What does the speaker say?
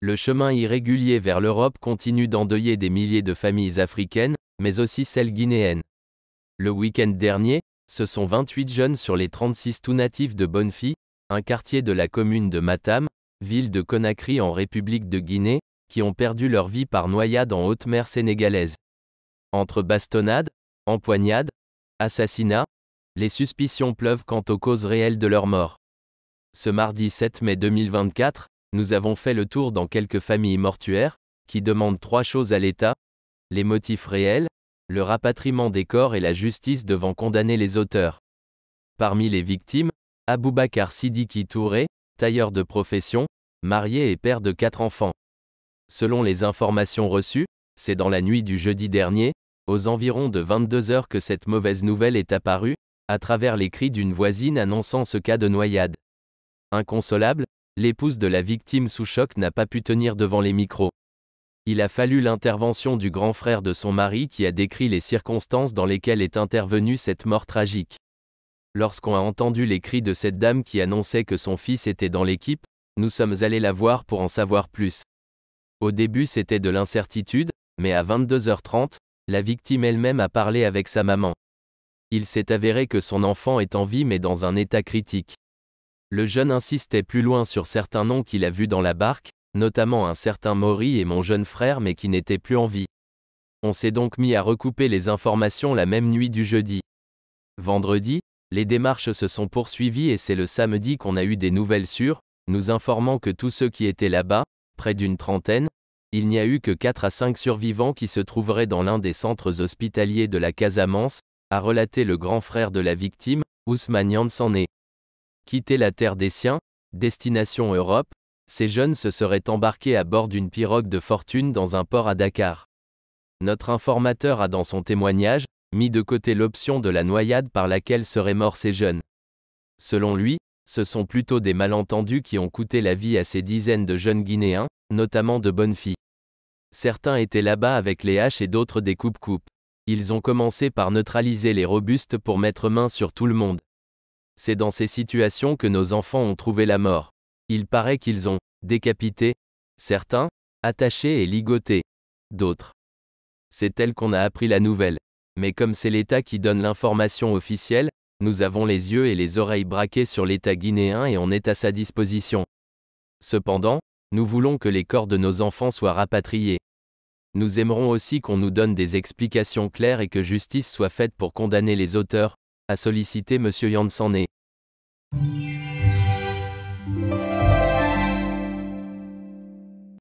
Le chemin irrégulier vers l'Europe continue d'endeuiller des milliers de familles africaines, mais aussi celles guinéennes. Le week-end dernier, ce sont 28 jeunes sur les 36 tout natifs de Bonfi, un quartier de la commune de Matam, ville de Conakry en République de Guinée, qui ont perdu leur vie par noyade en haute mer sénégalaise. Entre bastonnades, empoignades, assassinats, les suspicions pleuvent quant aux causes réelles de leur mort. Ce mardi 7 mai 2024, nous avons fait le tour dans quelques familles mortuaires, qui demandent trois choses à l'État, les motifs réels, le rapatriement des corps et la justice devant condamner les auteurs. Parmi les victimes, Aboubakar Sidiki Touré, tailleur de profession, marié et père de quatre enfants. Selon les informations reçues, c'est dans la nuit du jeudi dernier, aux environs de 22 heures que cette mauvaise nouvelle est apparue, à travers les cris d'une voisine annonçant ce cas de noyade. Inconsolable, l'épouse de la victime sous choc n'a pas pu tenir devant les micros. Il a fallu l'intervention du grand frère de son mari qui a décrit les circonstances dans lesquelles est intervenue cette mort tragique. Lorsqu'on a entendu les cris de cette dame qui annonçait que son fils était dans l'équipe, nous sommes allés la voir pour en savoir plus. Au début c'était de l'incertitude, mais à 22h30, la victime elle-même a parlé avec sa maman. Il s'est avéré que son enfant est en vie mais dans un état critique. Le jeune insistait plus loin sur certains noms qu'il a vus dans la barque, notamment un certain Maury et mon jeune frère mais qui n'étaient plus en vie. On s'est donc mis à recouper les informations la même nuit du jeudi. Vendredi, les démarches se sont poursuivies et c'est le samedi qu'on a eu des nouvelles sûres, nous informant que tous ceux qui étaient là-bas, près d'une trentaine, il n'y a eu que 4 à 5 survivants qui se trouveraient dans l'un des centres hospitaliers de la Casamance, a relaté le grand frère de la victime, Ousmane Yansané. Quitter la terre des siens, destination Europe, ces jeunes se seraient embarqués à bord d'une pirogue de fortune dans un port à Dakar. Notre informateur a dans son témoignage mis de côté l'option de la noyade par laquelle seraient morts ces jeunes. Selon lui, ce sont plutôt des malentendus qui ont coûté la vie à ces dizaines de jeunes Guinéens, notamment de bonnes filles. Certains étaient là-bas avec les haches et d'autres des coupes-coupes. Ils ont commencé par neutraliser les robustes pour mettre main sur tout le monde. C'est dans ces situations que nos enfants ont trouvé la mort. Il paraît qu'ils ont décapité, certains, attachés et ligotés, d'autres. C'est tel qu'on a appris la nouvelle. Mais comme c'est l'État qui donne l'information officielle, nous avons les yeux et les oreilles braqués sur l'État guinéen et on est à sa disposition. Cependant, nous voulons que les corps de nos enfants soient rapatriés. Nous aimerons aussi qu'on nous donne des explications claires et que justice soit faite pour condamner les auteurs, a sollicité M. Yansané.